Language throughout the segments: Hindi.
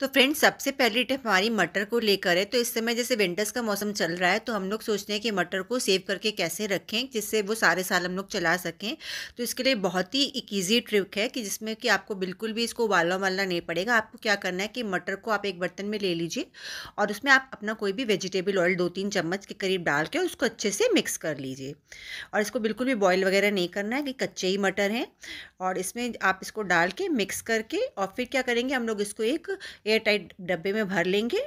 तो फ्रेंड्स सबसे पहली टिप हमारी मटर को लेकर है तो इस समय जैसे विंटर्स का मौसम चल रहा है तो हम लोग सोचते हैं कि मटर को सेव करके कैसे रखें जिससे वो सारे साल हम लोग चला सकें तो इसके लिए बहुत ही एक ईजी ट्रिक है कि जिसमें कि आपको बिल्कुल भी इसको उबालना उबालना नहीं पड़ेगा आपको क्या करना है कि मटर को आप एक बर्तन में ले लीजिए और उसमें आप अपना कोई भी वेजिटेबल ऑयल दो तीन चम्मच के करीब डाल के उसको अच्छे से मिक्स कर लीजिए और इसको बिल्कुल भी बॉयल वगैरह नहीं करना है कि कच्चे ही मटर हैं और इसमें आप इसको डाल के मिक्स करके और फिर क्या करेंगे हम लोग इसको एक एयर टाइट डब्बे में भर लेंगे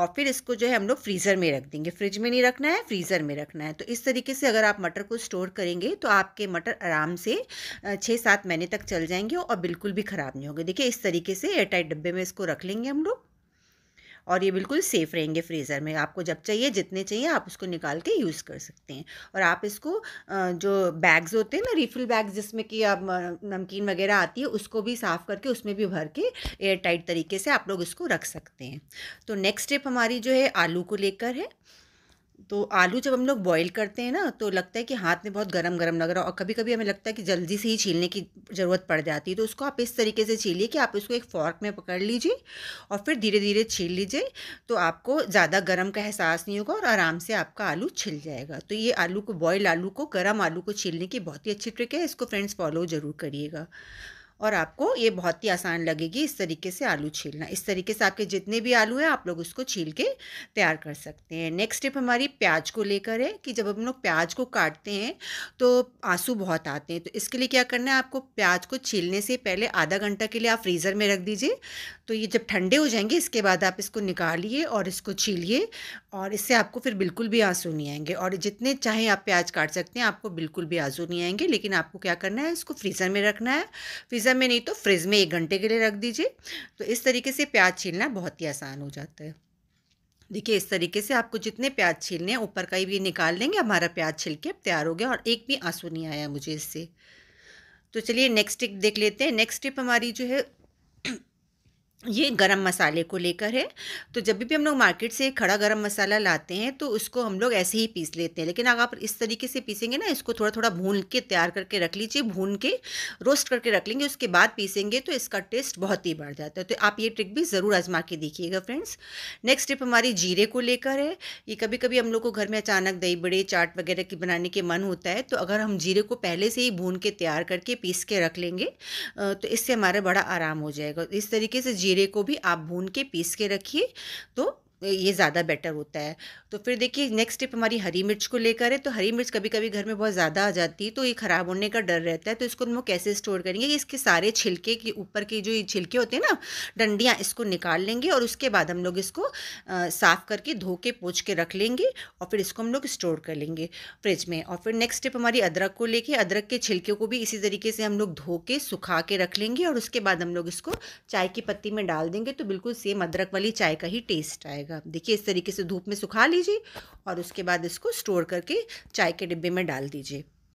और फिर इसको जो है हम लोग फ्रीज़र में रख देंगे फ्रिज में नहीं रखना है फ्रीज़र में रखना है तो इस तरीके से अगर आप मटर को स्टोर करेंगे तो आपके मटर आराम से छः सात महीने तक चल जाएंगे और बिल्कुल भी ख़राब नहीं होंगे देखिए इस तरीके से एयर टाइट डब्बे में इसको रख लेंगे हम लोग और ये बिल्कुल सेफ़ रहेंगे फ्रीज़र में आपको जब चाहिए जितने चाहिए आप उसको निकाल के यूज़ कर सकते हैं और आप इसको जो बैग्स होते हैं ना रिफिल बैग्स जिसमें कि आप नमकीन वगैरह आती है उसको भी साफ़ करके उसमें भी भर के एयर टाइट तरीके से आप लोग इसको रख सकते हैं तो नेक्स्ट स्टेप हमारी जो है आलू को लेकर है तो आलू जब हम लोग बॉईल करते हैं ना तो लगता है कि हाथ में बहुत गरम गरम लग रहा है और कभी कभी हमें लगता है कि जल्दी से ही छीलने की ज़रूरत पड़ जाती है तो उसको आप इस तरीके से छीलिए कि आप उसको एक फॉर्क में पकड़ लीजिए और फिर धीरे धीरे छील लीजिए तो आपको ज़्यादा गर्म का एहसास नहीं होगा और आराम से आपका आलू छिल जाएगा तो ये आलू को बॉयल आलू को गर्म आलू को छीलने की बहुत ही अच्छी ट्रिक है इसको फ्रेंड्स फॉलो ज़रूर करिएगा और आपको ये बहुत ही आसान लगेगी इस तरीके से आलू छीलना इस तरीके से आपके जितने भी आलू हैं आप लोग उसको छील के तैयार कर सकते हैं नेक्स्ट स्टेप हमारी प्याज को लेकर है कि जब हम लोग प्याज को काटते हैं तो आंसू बहुत आते हैं तो इसके लिए क्या करना है आपको प्याज को छीलने से पहले आधा घंटा के लिए आप फ्रीज़र में रख दीजिए तो ये जब ठंडे हो जाएंगे इसके बाद आप इसको निकालिए और इसको छीलिए और इससे आपको फिर बिल्कुल भी आंसू नहीं आएंगे और जितने चाहे आप प्याज काट सकते हैं आपको बिल्कुल भी आंसू नहीं आएंगे लेकिन आपको क्या करना है इसको फ्रीज़र में रखना है फ्रीज़र फ्रीज़र में नहीं तो फ्रिज में एक घंटे के लिए रख दीजिए तो इस तरीके से प्याज छीलना बहुत ही आसान हो जाता है देखिए इस तरीके से आपको जितने प्याज छीलने हैं ऊपर का ही भी निकाल लेंगे हमारा प्याज छिल के तैयार हो गया और एक भी आंसू नहीं आया मुझे इससे तो चलिए नेक्स्ट टिप देख लेते हैं नेक्स्ट टिप हमारी जो है ये गरम मसाले को लेकर है तो जब भी हम लोग मार्केट से खड़ा गरम मसाला लाते हैं तो उसको हम लोग ऐसे ही पीस लेते हैं लेकिन अगर आप इस तरीके से पीसेंगे ना इसको थोड़ा थोड़ा भून के तैयार करके रख लीजिए भून के रोस्ट करके रख लेंगे उसके बाद पीसेंगे तो इसका टेस्ट बहुत ही बढ़ जाता है तो आप ये ट्रिक भी ज़रूर आजमा के देखिएगा फ्रेंड्स नेक्स्ट ट्रिप हमारी जीरे को लेकर है ये कभी कभी हम लोग को घर में अचानक दही बड़े चाट वगैरह की बनाने के मन होता है तो अगर हम जीरे को पहले से ही भून के तैयार करके पीस के रख लेंगे तो इससे हमारा बड़ा आराम हो जाएगा इस तरीके से जीरे जीरे को भी आप भून के पीस के रखिए तो ये ज़्यादा बेटर होता है तो फिर देखिए नेक्स्ट स्टेप हमारी हरी मिर्च को लेकर है तो हरी मिर्च कभी कभी घर में बहुत ज़्यादा आ जाती है तो ये ख़राब होने का डर रहता है तो इसको हम कैसे स्टोर करेंगे इसके सारे छिलके के ऊपर के जो ये छिलके होते हैं ना डंडियाँ इसको निकाल लेंगे और उसके बाद हम लोग इसको साफ़ करके धो के पोछ के रख लेंगे और फिर इसको हम लोग स्टोर कर लेंगे फ्रिज में और फिर नेक्स्ट स्टेप हमारी अदरक को लेके अदरक के छिलके को भी इसी तरीके से हम लोग धो के सुखा के रख लेंगे और उसके बाद हम लोग इसको चाय की पत्ती में डाल देंगे तो बिल्कुल सेम अदरक वाली चाय का ही टेस्ट आएगा जाएगा देखिए इस तरीके से धूप में सुखा लीजिए और उसके बाद इसको स्टोर करके चाय के डिब्बे में डाल दीजिए